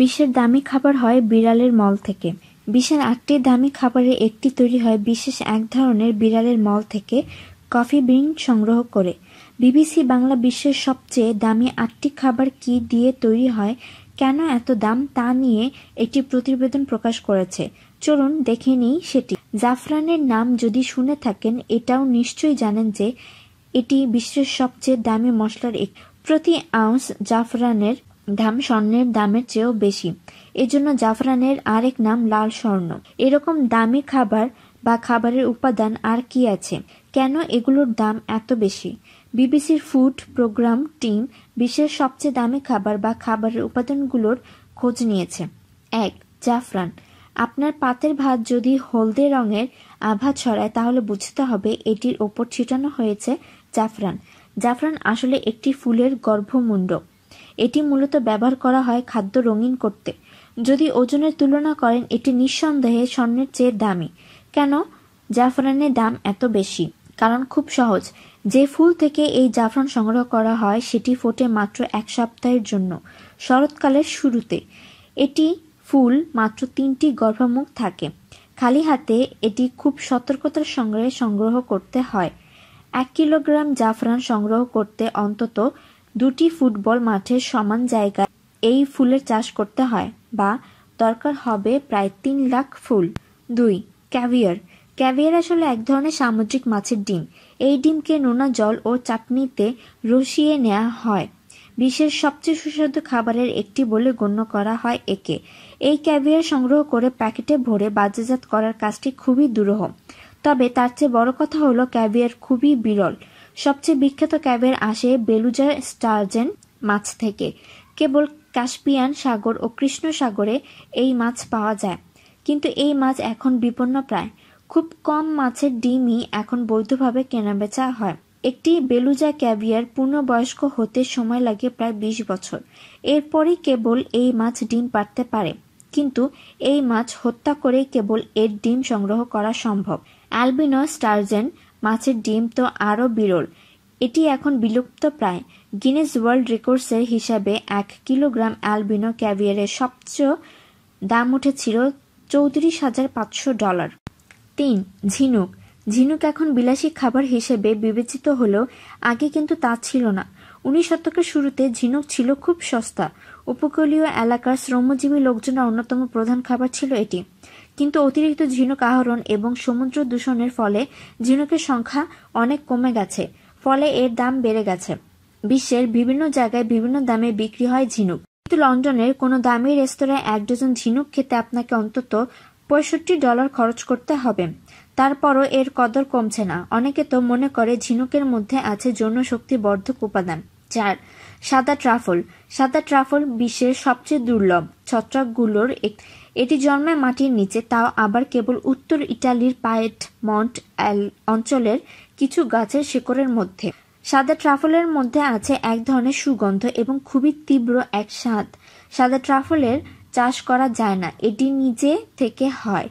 বিশ্বের দামি খাবার হয় বিড়ালের মল থেকে বিশ্বের আটটি দামি খাবারের একটি তৈরি হয় বিশেষ এক ধরনের বিড়ালের মল থেকে কফি বিন সংগ্রহ করে বিবিসি বাংলা বিশ্বের সবচেয়ে দামি আটটি খাবার কি দিয়ে তৈরি হয় কেন এত দাম তা নিয়ে একটি প্রতিবেদন প্রকাশ করেছে চলুন দেখে নিই সেটি জাফরানের নাম যদি শুনে থাকেন এটাও নিশ্চয়ই জানেন যে এটি বিশ্বের সবচেয়ে দামি মশলার এক প্রতি আউন্স জাফরানের দাম স্বর্ণের দামের চেয়েও বেশি এজন্য জাফরানের আরেক নাম লাল স্বর্ণ এরকম দামি খাবার বা খাবারের উপাদান আর কি আছে কেন এগুলোর দাম এত বেশি বিবিসির ফুড প্রোগ্রাম টিম বিশ্বের সবচেয়ে দামি খাবার বা খাবারের উপাদানগুলোর খোঁজ নিয়েছে এক জাফরান আপনার পাতের ভাত যদি হলদে রঙের আভা ছড়ায় তাহলে বুঝতে হবে এটির ওপর ছিটানো হয়েছে জাফরান জাফরান আসলে একটি ফুলের গর্ভমুণ্ডক এটি মূলত ব্যবহার করা হয় খাদ্য রঙিন করতে যদি ওজনের তুলনা করেন এটি নিঃসন্দেহে স্বর্ণের চেয়ে দামি কেন জাফরানের দাম এত বেশি কারণ খুব সহজ যে ফুল থেকে এই জাফরান সংগ্রহ করা হয় সেটি ফোটে মাত্র এক সপ্তাহের জন্য শরৎকালের শুরুতে এটি ফুল মাত্র তিনটি গর্ভমুখ থাকে খালি হাতে এটি খুব সতর্কতার সঙ্গে সংগ্রহ করতে হয় এক কিলোগ্রাম জাফরান সংগ্রহ করতে অন্তত দুটি ফুটবল মাঠের সমান জায়গায় এই ফুলের চাষ করতে হয় বা দরকার হবে প্রায় তিন লাখ ফুল দুই ক্যাভিয়ার ক্যাভিয়ার আসলে এক ধরনের সামুদ্রিক মাছের ডিম এই ডিমকে নোনা জল ও চাটনিতে রসিয়ে নেওয়া হয় বিশ্বের সবচেয়ে সুস্বাদু খাবারের একটি বলে গণ্য করা হয় একে এই ক্যাভিয়ার সংগ্রহ করে প্যাকেটে ভরে বাজারজাত করার কাজটি খুবই দুরূহ তবে তার চেয়ে বড় কথা হলো ক্যাভিয়ার খুবই বিরল সবচেয়ে বিখ্যাত ক্যাবের আসে বেলুজা স্টার্জেন মাছ থেকে কেবল কাস্পিয়ান সাগর ও কৃষ্ণ সাগরে এই মাছ পাওয়া যায় কিন্তু এই মাছ এখন বিপন্ন প্রায় খুব কম মাছের ডিমই এখন বৈধভাবে কেনাবেচা হয় একটি বেলুজা ক্যাভিয়ার পূর্ণবয়স্ক হতে সময় লাগে প্রায় বিশ বছর এরপরই কেবল এই মাছ ডিম পারতে পারে কিন্তু এই মাছ হত্যা করেই কেবল এর ডিম সংগ্রহ করা সম্ভব অ্যালবিনো স্টারজেন মাছের ডিম তো আরও বিরল এটি এখন বিলুপ্ত প্রায় গিনেস ওয়ার্ল্ড রেকর্ডসের হিসাবে এক কিলোগ্রাম অ্যালবিনো ক্যাভিয়ারের সবচেয়ে দাম উঠেছিল চৌত্রিশ হাজার পাঁচশো ডলার তিন ঝিনুক ঝিনুক এখন বিলাসী খাবার হিসেবে বিবেচিত হলেও আগে কিন্তু তা ছিল না উনিশ শতকের শুরুতে ঝিনুক ছিল খুব সস্তা উপকূলীয় এলাকার শ্রমজীবী লোকজনের অন্যতম প্রধান খাবার ছিল এটি কিন্তু অতিরিক্ত ঝিনুক আহরণ এবং সমুদ্র দূষণের ফলে ঝিনুকের সংখ্যা অনেক কমে গেছে ফলে এর দাম বেড়ে গেছে বিশ্বের বিভিন্ন জায়গায় বিভিন্ন দামে বিক্রি হয় ঝিনুক কিন্তু লন্ডনের কোনো দামি রেস্তোরাঁয় এক ডজন ঝিনুক খেতে আপনাকে অন্তত পঁয়ষট্টি ডলার খরচ করতে হবে তারপরও এর কদর কমছে না অনেকে তো মনে করে ঝিনুকের মধ্যে আছে যৌন শক্তি বর্ধক উপাদান চার সাদা ট্রাফল সাদা ট্রাফল বিশ্বের সবচেয়ে দুর্লভ ছত্রাকগুলোর এটি জন্মায় মাটির নিচে তাও আবার কেবল উত্তর ইটালির পায়েট মন্ট অ্যাল অঞ্চলের কিছু গাছের শিকড়ের মধ্যে সাদা ট্রাফলের মধ্যে আছে এক ধরনের সুগন্ধ এবং খুবই তীব্র এক স্বাদ সাদা ট্রাফলের চাষ করা যায় না এটি নিজে থেকে হয়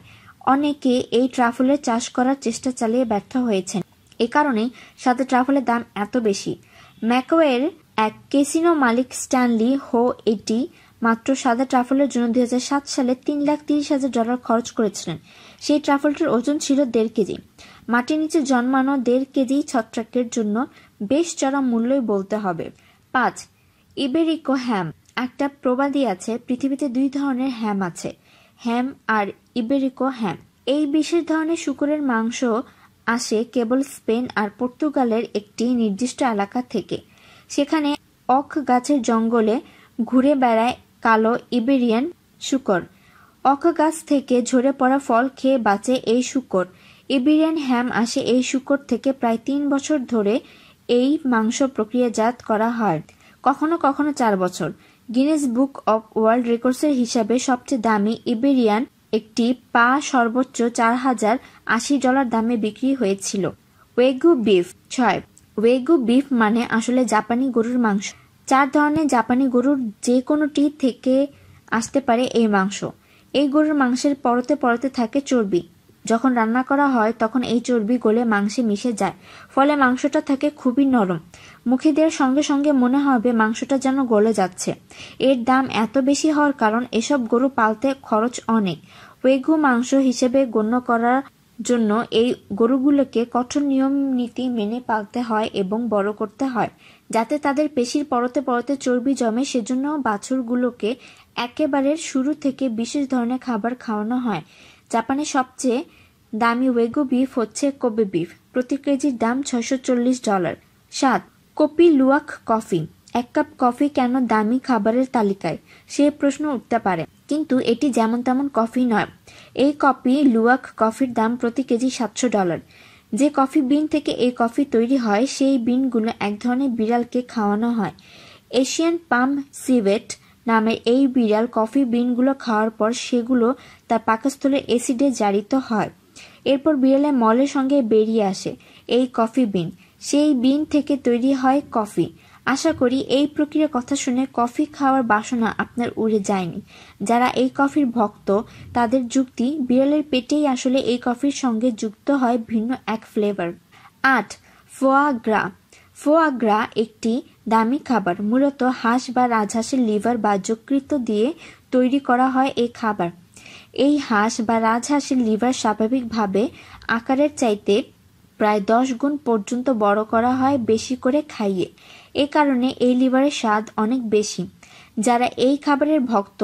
অনেকে এই ট্রাফলের চাষ করার চেষ্টা চালিয়ে ব্যর্থ হয়েছেন এ কারণে সাদা ট্রাফলের দাম এত বেশি ম্যাকোয়ের এক কেসিনো মালিক স্ট্যানলি হো এটি মাত্র সাদা ট্রাফলের জন্য দুই সালে তিন লাখ তিরিশ হাজার ডলার খরচ করেছিলেন সেই ট্রাফলটির ওজন ছিল দেড় কেজি মাটির নিচে জন্মানো দেড় কেজি ছত্রাকের জন্য বেশ চড়া মূল্যই বলতে হবে পাঁচ ইবেরিকো হ্যাম একটা প্রবাদী আছে পৃথিবীতে দুই ধরনের হ্যাম আছে হ্যাম আর ইবেরিকো হ্যাম এই বিশেষ ধরনের শুকুরের মাংস আসে কেবল স্পেন আর পর্তুগালের একটি নির্দিষ্ট এলাকা থেকে সেখানে অখ গাছের জঙ্গলে ঘুরে বেড়ায় কালো ইবেরিয়ান শুকর অকা গাছ থেকে ঝরে পড়া ফল খেয়ে বাঁচে এই শুকর ইবেরিয়ান হ্যাম আসে এই শুকর থেকে প্রায় তিন বছর ধরে এই মাংস প্রক্রিয়াজাত করা হয় কখনো কখনো চার বছর গিনেস বুক অব ওয়ার্ল্ড রেকর্ডসের হিসাবে সবচেয়ে দামি ইবেরিয়ান একটি পা সর্বোচ্চ চার হাজার আশি ডলার দামে বিক্রি হয়েছিল ওয়েগু বিফ ছয় ওয়েগু বিফ মানে আসলে জাপানি গরুর মাংস চার ধরনের জাপানি গরুর যে কোনোটি থেকে আসতে পারে এই মাংস এই গরুর মাংসের পরতে পরতে থাকে চর্বি যখন রান্না করা হয় তখন এই চর্বি গলে মাংসে মিশে যায় ফলে মাংসটা থাকে খুবই নরম মুখে দেওয়ার সঙ্গে সঙ্গে মনে হবে মাংসটা যেন গলে যাচ্ছে এর দাম এত বেশি হওয়ার কারণ এসব গরু পালতে খরচ অনেক ওয়েগু মাংস হিসেবে গণ্য করার জন্য এই গরুগুলোকে কঠোর নিয়ম নীতি মেনে পালতে হয় এবং বড় করতে হয় যাতে তাদের পেশির পরতে পরতে চর্বি জমে সেজন্য বাছুরগুলোকে একেবারে শুরু থেকে বিশেষ ধরনের খাবার খাওয়ানো হয় জাপানের সবচেয়ে দামি ওয়েগো বিফ হচ্ছে কোবে বিফ প্রতি কেজির দাম ছয়শো ডলার সাত কপি লুয়াক কফি এক কাপ কফি কেন দামি খাবারের তালিকায় সে প্রশ্ন উঠতে পারে কিন্তু এটি যেমন তেমন কফি নয় এই কফি লুয়াক কফির দাম প্রতি কেজি সাতশো ডলার যে কফি বিন থেকে এই কফি তৈরি হয় সেই বিনগুলো এক ধরনের বিড়ালকে খাওয়ানো হয় এশিয়ান পাম সিভেট নামের এই বিড়াল কফি বিনগুলো খাওয়ার পর সেগুলো তার পাকস্থলে অ্যাসিডে জারিত হয় এরপর বিড়ালে মলের সঙ্গে বেরিয়ে আসে এই কফি বিন সেই বিন থেকে তৈরি হয় কফি আশা করি এই প্রক্রিয়ার কথা শুনে কফি খাওয়ার বাসনা আপনার উড়ে যায়নি যারা এই কফির ভক্ত তাদের যুক্তি বিড়ালের পেটেই আসলে এই কফির সঙ্গে যুক্ত হয় ভিন্ন এক ফ্লেভার আট ফোয়াগ্রা ফোয়াগ্রা একটি দামি খাবার মূলত হাঁস বা রাজহাঁসের লিভার বা যকৃত দিয়ে তৈরি করা হয় এই খাবার এই হাঁস বা রাজহাঁসের লিভার স্বাভাবিকভাবে আকারের চাইতে প্রায় দশ গুণ পর্যন্ত বড় করা হয় বেশি করে খাইয়ে এ কারণে এই লিভারের স্বাদ অনেক বেশি যারা এই খাবারের ভক্ত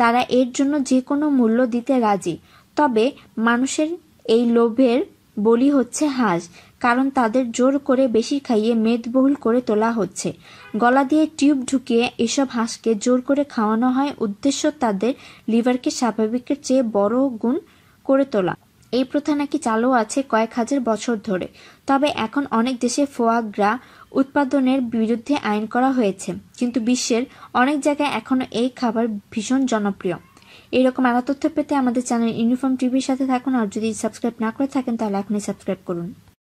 তারা এর জন্য যে কোনো মূল্য দিতে রাজি তবে মানুষের এই লোভের বলি হচ্ছে হাঁস কারণ তাদের জোর করে বেশি খাইয়ে মেদবহুল করে তোলা হচ্ছে গলা দিয়ে টিউব ঢুকিয়ে এসব হাঁসকে জোর করে খাওয়ানো হয় উদ্দেশ্য তাদের লিভারকে স্বাভাবিকের চেয়ে বড় গুণ করে তোলা এই প্রথা নাকি চালু আছে কয়েক হাজার বছর ধরে তবে এখন অনেক দেশে ফোয়াগ্রা উৎপাদনের বিরুদ্ধে আইন করা হয়েছে কিন্তু বিশ্বের অনেক জায়গায় এখনও এই খাবার ভীষণ জনপ্রিয় এইরকম আরো তথ্য পেতে আমাদের চ্যানেল ইউনিফর্ম টিভির সাথে থাকুন আর যদি সাবস্ক্রাইব না করে থাকেন তাহলে এখনই সাবস্ক্রাইব করুন